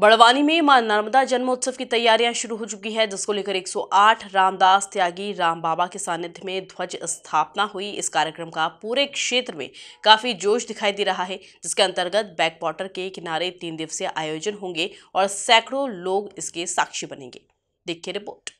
बड़वानी में मां नर्मदा जन्मोत्सव की तैयारियां शुरू हो चुकी है जिसको लेकर 108 रामदास त्यागी राम बाबा के सानिध्य में ध्वज स्थापना हुई इस कार्यक्रम का पूरे क्षेत्र में काफी जोश दिखाई दे रहा है जिसके अंतर्गत बैक वॉटर के किनारे तीन दिवसीय आयोजन होंगे और सैकड़ों लोग इसके साक्षी बनेंगे देखिए रिपोर्ट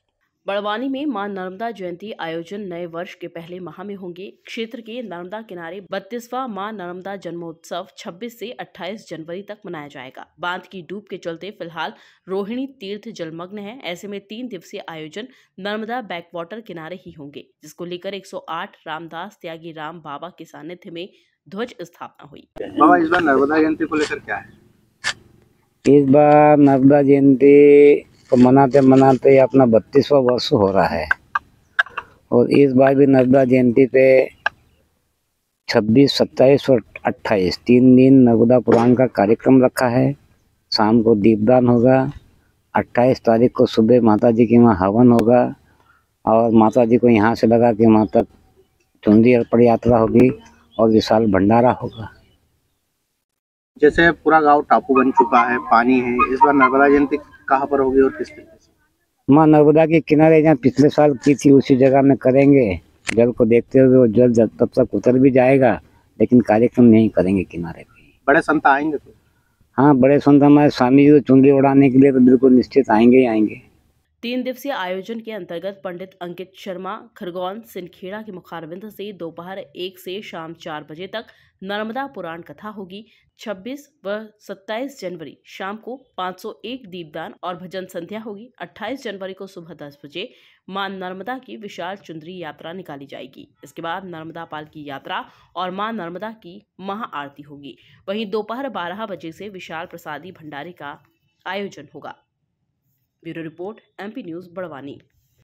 बड़वानी में मां नर्मदा जयंती आयोजन नए वर्ष के पहले माह में होंगे क्षेत्र के नर्मदा किनारे बत्तीसवा मां नर्मदा जन्मोत्सव 26 से 28 जनवरी तक मनाया जाएगा बांध की डूब के चलते फिलहाल रोहिणी तीर्थ जलमग्न है ऐसे में तीन दिवसीय आयोजन नर्मदा बैकवाटर किनारे ही होंगे जिसको लेकर 108 रामदास त्यागी राम बाबा के सानिध्य में ध्वज स्थापना हुई बाबा इस बार नर्मदा जयंती को लेकर क्या है इस बार नर्मदा जयंती तो मनाते मनाते अपना बत्तीसवा वर्ष हो रहा है और इस बार भी नर्मदा जयंती पे 26, 27 और 28 तीन दिन नर्मदा पुराण का कार्यक्रम रखा है शाम को दीपदान होगा 28 तारीख को सुबह माता जी के वहाँ हवन होगा और माता जी को यहाँ से लगा कि माता चुंदी अर्पण यात्रा होगी और विशाल भंडारा होगा जैसे पूरा गांव टापू बन चुका है पानी है इस बार नर्मदा जयंती कहाँ पर होगी और किस तरीके से माँ नर्मदा के किनारे जहाँ पिछले साल की थी उसी जगह में करेंगे जल को देखते हुए वो जल जब तब तक उतर भी जाएगा लेकिन कार्यक्रम नहीं करेंगे किनारे पे बड़े संत आएंगे तो हाँ बड़े संत हमारे स्वामी जी को चुनरी उड़ाने के लिए तो बिल्कुल निश्चित आएंगे ही आएंगे तीन दिवसीय आयोजन के अंतर्गत पंडित अंकित शर्मा खरगोन सिंहखेड़ा के मुखारविंद से दोपहर एक से शाम चार बजे तक नर्मदा पुराण कथा होगी 26 व 27 जनवरी शाम को 501 दीपदान और भजन संध्या होगी 28 जनवरी को सुबह 10 बजे मां नर्मदा की विशाल चुंदरी यात्रा निकाली जाएगी इसके बाद नर्मदा पाल की यात्रा और मां नर्मदा की महाआरती होगी वहीं दोपहर बारह बजे से विशाल प्रसादी भंडारे का आयोजन होगा bureau report MP news Barwani